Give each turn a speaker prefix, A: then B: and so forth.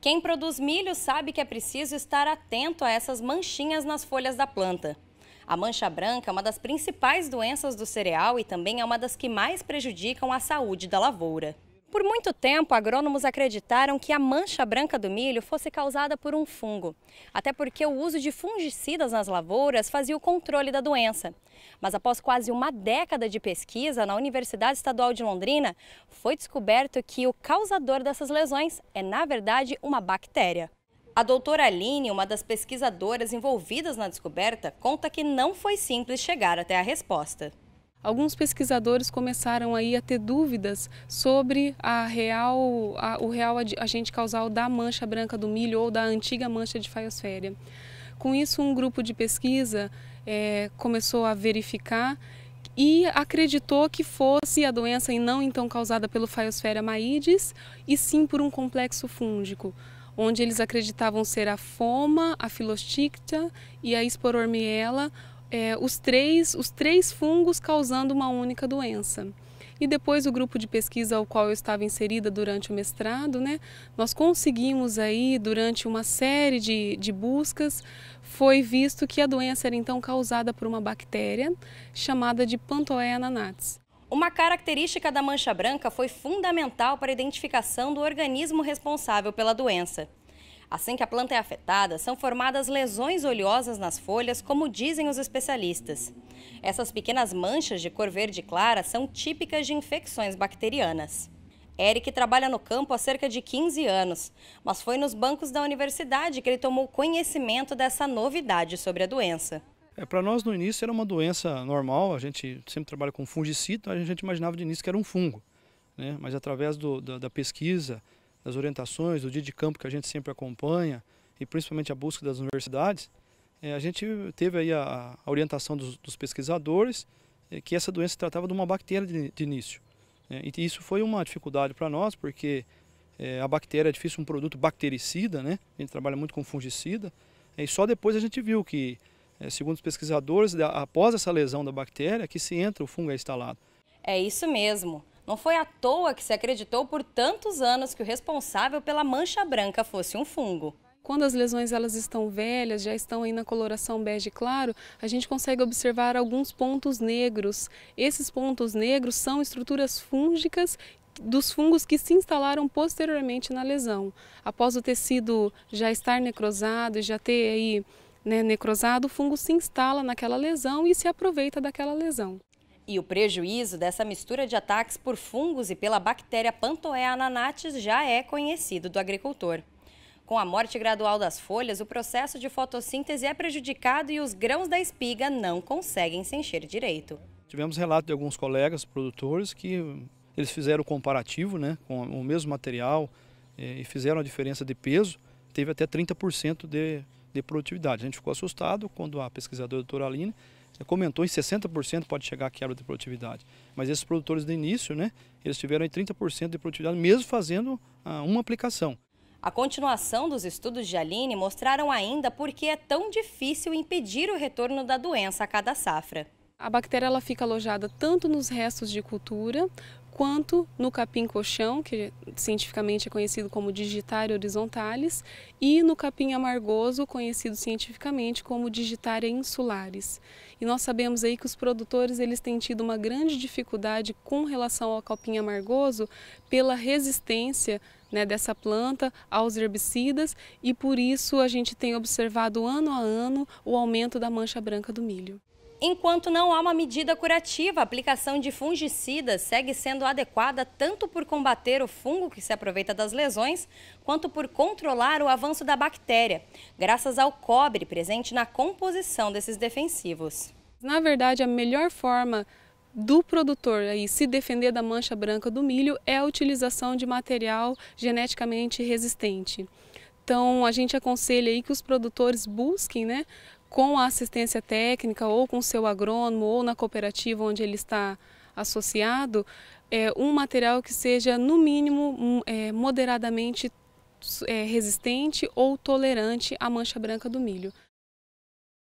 A: Quem produz milho sabe que é preciso estar atento a essas manchinhas nas folhas da planta. A mancha branca é uma das principais doenças do cereal e também é uma das que mais prejudicam a saúde da lavoura. Por muito tempo, agrônomos acreditaram que a mancha branca do milho fosse causada por um fungo, até porque o uso de fungicidas nas lavouras fazia o controle da doença. Mas após quase uma década de pesquisa na Universidade Estadual de Londrina, foi descoberto que o causador dessas lesões é, na verdade, uma bactéria. A doutora Aline, uma das pesquisadoras envolvidas na descoberta, conta que não foi simples chegar até a resposta
B: alguns pesquisadores começaram aí a ter dúvidas sobre a real, a, o real agente causal da mancha branca do milho ou da antiga mancha de faiosféria. Com isso, um grupo de pesquisa é, começou a verificar e acreditou que fosse a doença e não então causada pelo Phaeosphera maídis, e sim por um complexo fúngico, onde eles acreditavam ser a foma, a filosticta e a esporormiela, é, os, três, os três fungos causando uma única doença. E depois o grupo de pesquisa ao qual eu estava inserida durante o mestrado, né, nós conseguimos aí, durante uma série de, de buscas, foi visto que a doença era então causada por uma bactéria chamada de Pantoea nanatis. Uma característica
A: da mancha branca foi fundamental
B: para a identificação do organismo responsável
A: pela doença. Assim que a planta é afetada, são formadas lesões oleosas nas folhas, como dizem os especialistas. Essas pequenas manchas de cor verde clara são típicas de infecções bacterianas. Eric trabalha no campo há cerca de 15 anos, mas foi nos bancos da universidade que ele tomou conhecimento dessa novidade sobre a
C: doença. É, para nós no início era uma doença normal, a gente sempre trabalha com fungicida, então a gente imaginava de início que era um fungo. Né? Mas através do, da, da pesquisa, das orientações, do dia de campo que a gente sempre acompanha e principalmente a busca das universidades, é, a gente teve aí a, a orientação dos, dos pesquisadores é, que essa doença se tratava de uma bactéria de, de início. É, e isso foi uma dificuldade para nós, porque eh, a bactéria é difícil um produto bactericida, né? a gente trabalha muito com fungicida, e só depois a gente viu que, segundo os pesquisadores, após essa lesão da bactéria, que se entra o fungo é instalado.
B: É
A: isso mesmo. Não foi à toa que se acreditou por tantos anos que o responsável pela
B: mancha branca fosse um fungo. Quando as lesões elas estão velhas, já estão aí na coloração bege claro, a gente consegue observar alguns pontos negros. Esses pontos negros são estruturas fúngicas dos fungos que se instalaram posteriormente na lesão. Após o tecido já estar necrosado e já ter aí né, necrosado, o fungo se instala naquela lesão e se aproveita daquela lesão.
A: E o prejuízo dessa mistura de ataques por fungos e pela bactéria Pantoea ananatis já é conhecido do agricultor. Com a morte gradual das folhas, o processo de fotossíntese é prejudicado e os grãos da espiga não conseguem se encher direito.
C: Tivemos relato de alguns colegas produtores que eles fizeram o comparativo né, com o mesmo material eh, e fizeram a diferença de peso, teve até 30% de, de produtividade. A gente ficou assustado quando a pesquisadora doutora Aline você comentou em 60% pode chegar a quebra de produtividade. Mas esses produtores do início, né, eles tiveram em 30% de produtividade, mesmo fazendo ah, uma aplicação.
A: A continuação dos estudos de Aline mostraram ainda por que é tão difícil impedir
B: o retorno da doença a cada safra. A bactéria ela fica alojada tanto nos restos de cultura quanto no capim colchão, que cientificamente é conhecido como digitária horizontalis, e no capim amargoso, conhecido cientificamente como digitária insulares. E nós sabemos aí que os produtores eles têm tido uma grande dificuldade com relação ao capim amargoso pela resistência né, dessa planta aos herbicidas e por isso a gente tem observado ano a ano o aumento da mancha branca do milho. Enquanto não há uma medida curativa, a aplicação de fungicidas
A: segue sendo adequada tanto por combater o fungo que se aproveita das lesões, quanto por controlar o avanço da bactéria, graças ao cobre presente na composição
B: desses defensivos. Na verdade, a melhor forma do produtor aí se defender da mancha branca do milho é a utilização de material geneticamente resistente. Então, a gente aconselha aí que os produtores busquem né, com a assistência técnica ou com seu agrônomo ou na cooperativa onde ele está associado, é, um material que seja, no mínimo, é, moderadamente é, resistente ou tolerante à mancha branca do milho.